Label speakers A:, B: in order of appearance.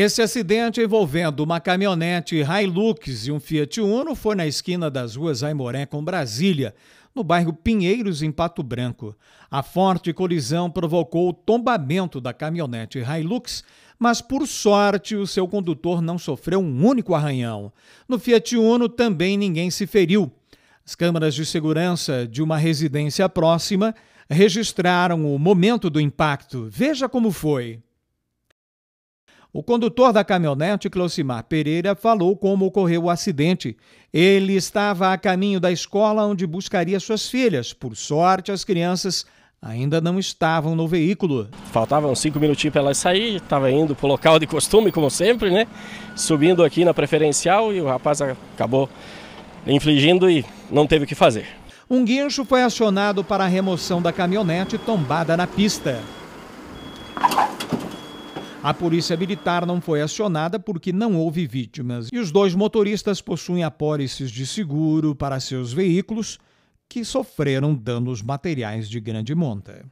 A: Esse acidente envolvendo uma caminhonete Hilux e um Fiat Uno foi na esquina das ruas Aimoré com Brasília, no bairro Pinheiros, em Pato Branco. A forte colisão provocou o tombamento da caminhonete Hilux, mas por sorte o seu condutor não sofreu um único arranhão. No Fiat Uno também ninguém se feriu. As câmaras de segurança de uma residência próxima registraram o momento do impacto. Veja como foi. O condutor da caminhonete, Clocimar Pereira, falou como ocorreu o acidente. Ele estava a caminho da escola onde buscaria suas filhas. Por sorte, as crianças
B: ainda não estavam no veículo. Faltavam cinco minutinhos para elas sair, estava indo para o local de costume, como sempre, né? Subindo aqui na preferencial e o rapaz acabou infligindo e não teve o que fazer.
A: Um guincho foi acionado para a remoção da caminhonete tombada na pista.
B: A polícia militar
A: não foi acionada porque não houve vítimas e os dois motoristas possuem apólices de seguro para seus veículos que sofreram danos materiais de grande monta.